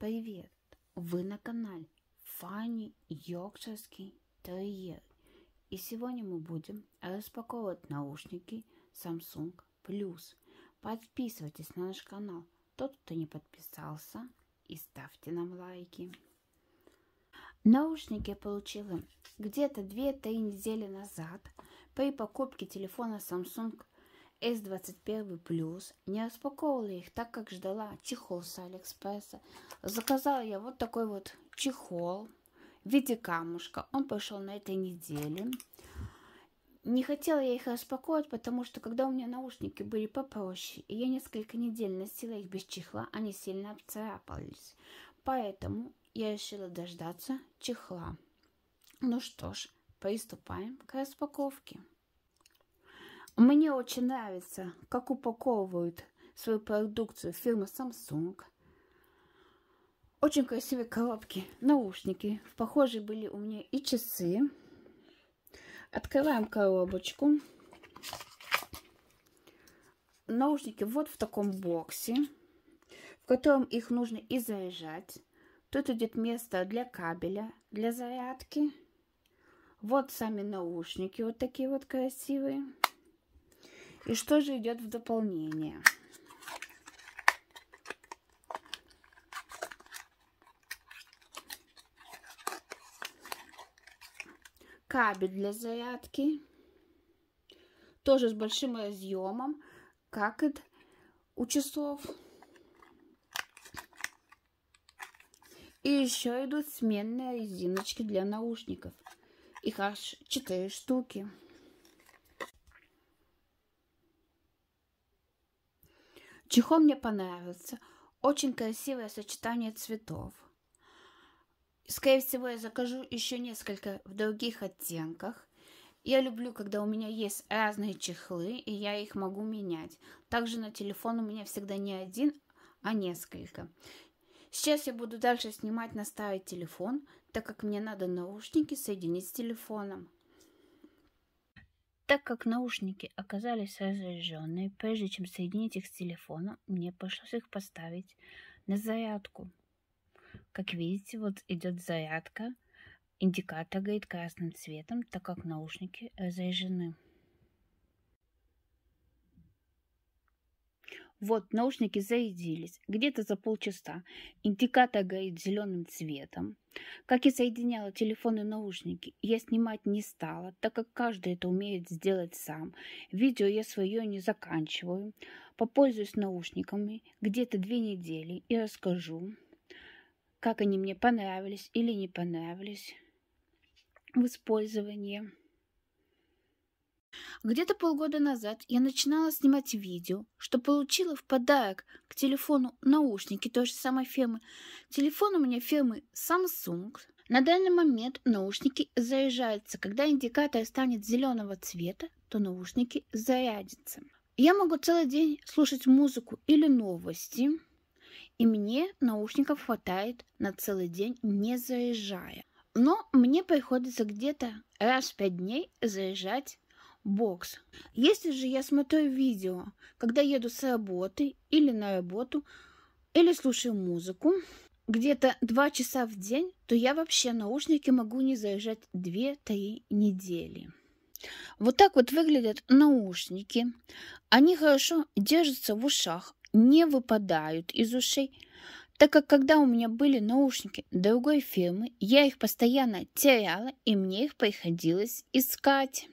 Привет! Вы на канале Фанни Йоркширский Терьер. И сегодня мы будем распаковывать наушники Samsung Plus. Подписывайтесь на наш канал, тот, кто не подписался, и ставьте нам лайки. Наушники я получила где-то 2-3 недели назад при покупке телефона Samsung S21 Plus. Не распаковывала их, так как ждала чехол с Алиэкспресса. Заказала я вот такой вот чехол в виде камушка. Он пошел на этой неделе. Не хотела я их распаковывать, потому что когда у меня наушники были попроще, и я несколько недель носила их без чехла, они сильно обцарапались. Поэтому я решила дождаться чехла. Ну что ж, приступаем к распаковке. Мне очень нравится, как упаковывают свою продукцию фирма Samsung. Очень красивые коробки, наушники. Похожие были у меня и часы. Открываем коробочку. Наушники вот в таком боксе, в котором их нужно и заряжать. Тут идет место для кабеля, для зарядки. Вот сами наушники, вот такие вот красивые. И что же идет в дополнение? Кабель для зарядки. Тоже с большим разъемом, как и у часов. И еще идут сменные резиночки для наушников. Их аж 4 штуки. Чехол мне понравился. Очень красивое сочетание цветов. Скорее всего, я закажу еще несколько в других оттенках. Я люблю, когда у меня есть разные чехлы, и я их могу менять. Также на телефон у меня всегда не один, а несколько. Сейчас я буду дальше снимать на старый телефон, так как мне надо наушники соединить с телефоном. Так как наушники оказались разряженные, прежде чем соединить их с телефоном, мне пришлось их поставить на зарядку. Как видите, вот идет зарядка. Индикатор горит красным цветом, так как наушники разряжены. Вот, наушники зарядились где-то за полчаса. Индикатор горит зеленым цветом. Как и соединяла телефон и наушники, я снимать не стала, так как каждый это умеет сделать сам. Видео я свое не заканчиваю. Попользуюсь наушниками где-то две недели и расскажу, как они мне понравились или не понравились в использовании. Где-то полгода назад я начинала снимать видео, что получила в подарок к телефону наушники той же самой фирмы. Телефон у меня фирмы Samsung. На данный момент наушники заряжаются. Когда индикатор станет зеленого цвета, то наушники зарядятся. Я могу целый день слушать музыку или новости, и мне наушников хватает на целый день, не заряжая. Но мне приходится где-то раз в пять дней заряжать бокс. Если же я смотрю видео, когда еду с работы или на работу, или слушаю музыку, где-то два часа в день, то я вообще наушники могу не заезжать две-три недели. Вот так вот выглядят наушники. Они хорошо держатся в ушах, не выпадают из ушей, так как когда у меня были наушники другой фирмы, я их постоянно теряла и мне их приходилось искать.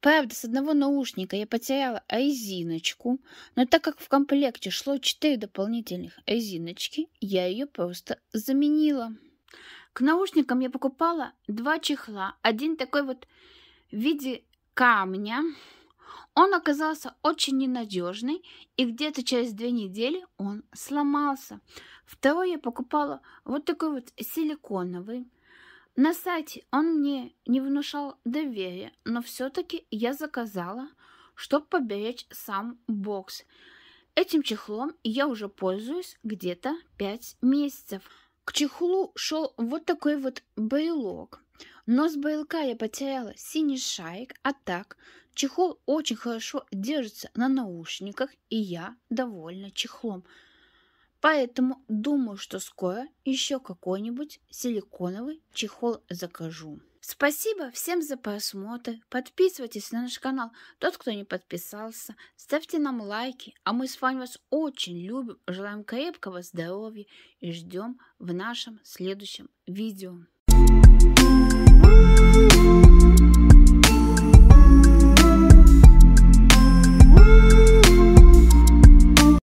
Правда, с одного наушника я потеряла резиночку, но так как в комплекте шло четыре дополнительных резиночки, я ее просто заменила. К наушникам я покупала два чехла. Один такой вот в виде камня. Он оказался очень ненадежный, и где-то через две недели он сломался. Второй я покупала вот такой вот силиконовый. На сайте он мне не внушал доверия, но все-таки я заказала, чтобы поберечь сам бокс. Этим чехлом я уже пользуюсь где-то 5 месяцев. К чехлу шел вот такой вот брелок. Но с брелка я потеряла синий шарик, а так чехол очень хорошо держится на наушниках, и я довольна чехлом. Поэтому думаю, что скоро еще какой-нибудь силиконовый чехол закажу. Спасибо всем за просмотр. Подписывайтесь на наш канал, тот, кто не подписался. Ставьте нам лайки, а мы с вами вас очень любим, желаем крепкого здоровья и ждем в нашем следующем видео.